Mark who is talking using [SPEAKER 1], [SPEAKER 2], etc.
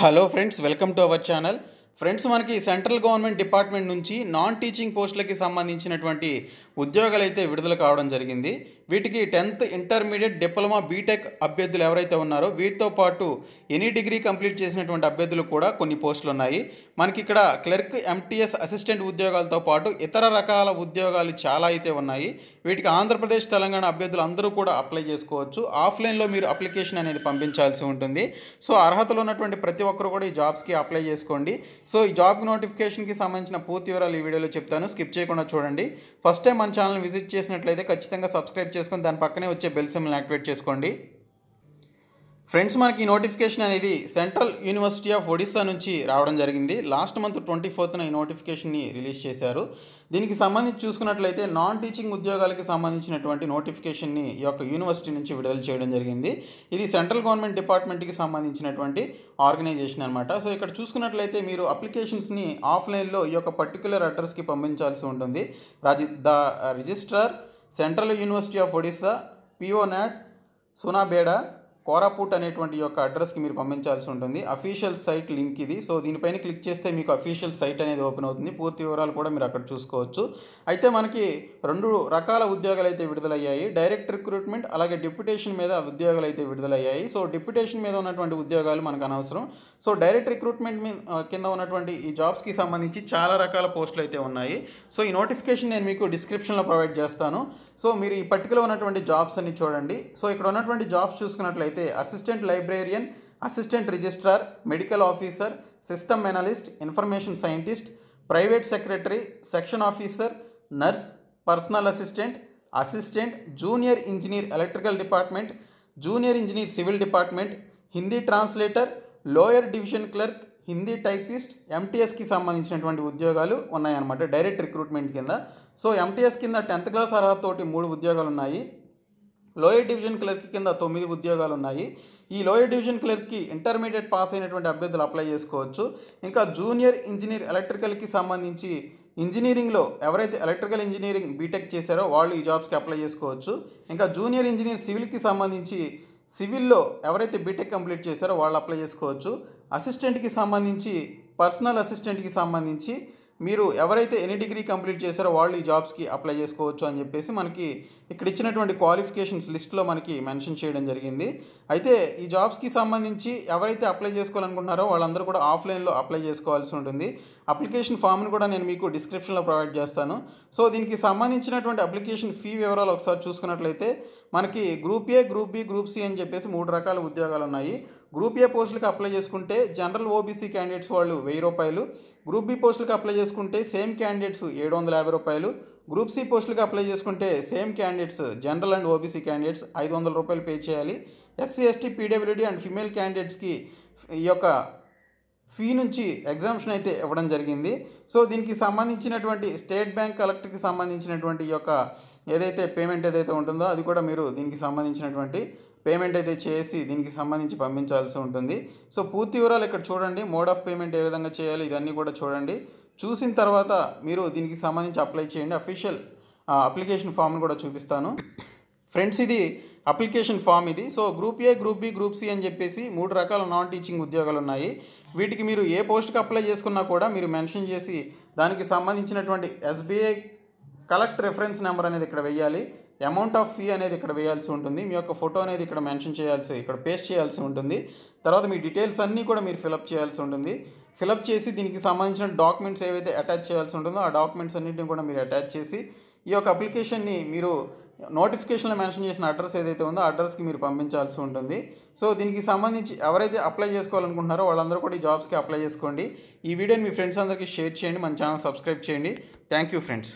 [SPEAKER 1] hello friends welcome to our channel friends మనకి central government department నుంచి non teaching పోస్టులకి సంబంధించినటువంటి ఉద్యోగాలు అయితే విడుదల కావడం జరిగింది వీటికి టెన్త్ ఇంటర్మీడియట్ డిప్లొమా బీటెక్ అభ్యర్థులు ఎవరైతే ఉన్నారో వీటితో పాటు ఎనీ డిగ్రీ కంప్లీట్ చేసినటువంటి అభ్యర్థులు కూడా కొన్ని పోస్టులు ఉన్నాయి మనకి ఇక్కడ క్లర్క్ ఎంటీఎస్ అసిస్టెంట్ ఉద్యోగాలతో పాటు ఇతర రకాల ఉద్యోగాలు చాలా అయితే ఉన్నాయి వీటికి ఆంధ్రప్రదేశ్ తెలంగాణ అభ్యర్థులు అందరూ కూడా అప్లై చేసుకోవచ్చు ఆఫ్లైన్లో మీరు అప్లికేషన్ అనేది పంపించాల్సి ఉంటుంది సో అర్హతలు ఉన్నటువంటి ప్రతి ఒక్కరు కూడా ఈ జాబ్స్కి అప్లై చేసుకోండి సో ఈ జాబ్ నోటిఫికేషన్కి సంబంధించిన పూర్తి వివరాలు ఈ వీడియోలో చెప్తాను స్కిప్ చేయకుండా చూడండి ఫస్ట్ టైం మన ఛానల్ విజిట్ చేసినట్లయితే ఖచ్చితంగా సబ్స్క్రైబ్ చేసుకొని దాని పక్కనే వచ్చే బెల్ సిమ్ని యాక్టివేట్ చేసుకోండి ఫ్రెండ్స్ మనకి ఈ నోటిఫికేషన్ అనేది సెంట్రల్ యూనివర్సిటీ ఆఫ్ ఒడిస్సా నుంచి రావడం జరిగింది లాస్ట్ మంత్ ట్వంటీ ఫోర్త్న ఈ నోటిఫికేషన్ని రిలీజ్ చేశారు దీనికి సంబంధించి చూసుకున్నట్లయితే నాన్ టీచింగ్ ఉద్యోగాలకి సంబంధించినటువంటి నోటిఫికేషన్ని ఈ యొక్క యూనివర్సిటీ నుంచి విడుదల చేయడం జరిగింది ఇది సెంట్రల్ గవర్నమెంట్ డిపార్ట్మెంట్కి సంబంధించినటువంటి ఆర్గనైజేషన్ అనమాట సో ఇక్కడ చూసుకున్నట్లయితే మీరు అప్లికేషన్స్ని ఆఫ్లైన్లో ఈ యొక్క పర్టికులర్ అడ్రస్కి పంపించాల్సి ఉంటుంది రాజి the registrar central university of Odisha PO నాట్ సునాబేడా కోరాపూట్ అనేటువంటి యొక్క అడ్రస్కి మీరు పంపించాల్సి ఉంటుంది అఫీషియల్ సైట్ లింక్ ఇది సో దీనిపైన క్లిక్ చేస్తే మీకు అఫీషియల్ సైట్ అనేది ఓపెన్ అవుతుంది పూర్తి వివరాలు కూడా మీరు అక్కడ చూసుకోవచ్చు అయితే మనకి రెండు రకాల ఉద్యోగాలు అయితే విడుదలయ్యాయి డైరెక్ట్ రిక్రూట్మెంట్ అలాగే డిప్యుటేషన్ మీద ఉద్యోగాలు అయితే విడుదలయ్యాయి సో డిప్యుటేషన్ మీద ఉన్నటువంటి ఉద్యోగాలు మనకు అనవసరం సో డైరెక్ట్ రిక్రూట్మెంట్ కింద ఉన్నటువంటి ఈ జాబ్స్కి సంబంధించి చాలా రకాల పోస్టులు అయితే ఉన్నాయి సో ఈ నోటిఫికేషన్ నేను మీకు డిస్క్రిప్షన్లో ప్రొవైడ్ చేస్తాను సో మీరు ఈ పర్టికులర్ ఉన్నటువంటి జాబ్స్ అన్ని చూడండి సో ఇక్కడ ఉన్నటువంటి జాబ్స్ చూసుకున్నట్లయితే అయితే assistant librarian assistant registrar medical officer system analyst information scientist private secretary section officer nurse personal assistant assistant junior engineer electrical department junior engineer civil department Hindi translator lower division clerk Hindi typist ఎంటీఎస్కి సంబంధించినటువంటి ఉద్యోగాలు ఉన్నాయన్నమాట direct recruitment కింద so MTS కింద tenth class తోటి మూడు ఉద్యోగాలు ఉన్నాయి లోయర్ డివిజన్ క్లర్క్ కింద తొమ్మిది ఉద్యోగాలు ఉన్నాయి ఈ లోయర్ డివిజన్ క్లర్క్కి ఇంటర్మీడియట్ పాస్ అయినటువంటి అభ్యర్థులు అప్లై చేసుకోవచ్చు ఇంకా జూనియర్ ఇంజనీర్ ఎలక్ట్రికల్కి సంబంధించి ఇంజనీరింగ్లో ఎవరైతే ఎలక్ట్రికల్ ఇంజనీరింగ్ బీటెక్ చేశారో వాళ్ళు ఈ జాబ్స్కి అప్లై చేసుకోవచ్చు ఇంకా జూనియర్ ఇంజనీర్ సివిల్కి సంబంధించి సివిల్లో ఎవరైతే బీటెక్ కంప్లీట్ చేశారో వాళ్ళు అప్లై చేసుకోవచ్చు అసిస్టెంట్కి సంబంధించి పర్సనల్ అసిస్టెంట్కి సంబంధించి మీరు ఎవరైతే ఎనీ డిగ్రీ కంప్లీట్ చేశారో వాళ్ళు ఈ జాబ్స్కి అప్లై చేసుకోవచ్చు అని చెప్పేసి మనకి ఇక్కడ ఇచ్చినటువంటి క్వాలిఫికేషన్స్ లిస్ట్లో మనకి మెన్షన్ చేయడం జరిగింది అయితే ఈ జాబ్స్కి సంబంధించి ఎవరైతే అప్లై చేసుకోవాలనుకుంటున్నారో వాళ్ళందరూ కూడా ఆఫ్లైన్లో అప్లై చేసుకోవాల్సి ఉంటుంది అప్లికేషన్ ఫామ్ను కూడా నేను మీకు డిస్క్రిప్షన్లో ప్రొవైడ్ చేస్తాను సో దీనికి సంబంధించినటువంటి అప్లికేషన్ ఫీ వివరాలు ఒకసారి చూసుకున్నట్లయితే మనకి group A group B group C అని చెప్పేసి మూడు రకాల ఉద్యోగాలు ఉన్నాయి గ్రూప్ ఏ పోస్టులకు అప్లై చేసుకుంటే జనరల్ ఓబీసీ క్యాండిడేట్స్ వాళ్ళు వెయ్యి రూపాయలు గ్రూప్ బి పోస్టులకు అప్లై చేసుకుంటే సేమ్ క్యాండిడేట్స్ ఏడు వందల యాభై రూపాయలు గ్రూప్ సి పోస్టులకు అప్లై చేసుకుంటే same candidates general and OBC candidates ఐదు వందల రూపాయలు పే చేయాలి SC ST PWD and female క్యాండిడేట్స్కి ఈ యొక్క ఫీ నుంచి ఎగ్జామ్షన్ అయితే ఇవ్వడం జరిగింది సో దీనికి సంబంధించినటువంటి స్టేట్ బ్యాంక్ కలెక్టర్కి సంబంధించినటువంటి ఈ యొక్క ఏదైతే పేమెంట్ ఏదైతే ఉంటుందో అది కూడా మీరు దీనికి సంబంధించినటువంటి పేమెంట్ అయితే చేసి దీనికి సంబంధించి పంపించాల్సి ఉంటుంది సో పూర్తి వివరాలు ఇక్కడ చూడండి మోడ్ ఆఫ్ పేమెంట్ ఏ విధంగా చేయాలి ఇదన్నీ కూడా చూడండి చూసిన తర్వాత మీరు దీనికి సంబంధించి అప్లై చేయండి అఫీషియల్ అప్లికేషన్ ఫామ్ను కూడా చూపిస్తాను ఫ్రెండ్స్ ఇది అప్లికేషన్ ఫామ్ ఇది so group A group B group C అని చెప్పేసి మూడు రకాల నాన్ టీచింగ్ ఉద్యోగాలు ఉన్నాయి వీటికి మీరు ఏ పోస్ట్కి అప్లై చేసుకున్నా కూడా మీరు మెన్షన్ చేసి దానికి సంబంధించినటువంటి ఎస్బీఐ కలెక్ట్ రెఫరెన్స్ నెంబర్ అనేది ఇక్కడ వెయ్యాలి అమౌంట్ ఆఫ్ ఫీ అనేది ఇక్కడ వేయాల్సి ఉంటుంది మీ యొక్క ఫోటో అనేది ఇక్కడ మెన్షన్ చేయాల్సి ఇక్కడ పేస్ట్ చేయాల్సి ఉంటుంది తర్వాత మీ డీటెయిల్స్ అన్నీ కూడా మీరు ఫిలప్ చేయాల్సి ఉంటుంది ఫిలప్ చేసి దీనికి సంబంధించిన డాక్యుమెంట్స్ ఏవైతే అటాచ్ చేయాల్సి ఉంటుందో ఆ డాక్యుమెంట్స్ అన్నింటిని కూడా మీరు అటాచ్ చేసి ఈ యొక్క అప్లికేషన్ని మీరు నోటిఫికేషన్లో మెన్షన్ చేసిన అడ్రస్ ఏదైతే ఉందో అడ్రస్కి మీరు పంపించాల్సి ఉంటుంది సో దీనికి సంబంధించి ఎవరైతే అప్లై చేసుకోవాలనుకుంటున్నారో వాళ్ళందరూ కూడా ఈ జాబ్స్కి అప్లై చేసుకోండి ఈ వీడియోని మీ ఫ్రెండ్స్ అందరికీ షేర్ చేయండి మన ఛానల్ సబ్స్క్రైబ్ చేయండి థ్యాంక్ యూ ఫ్రెండ్స్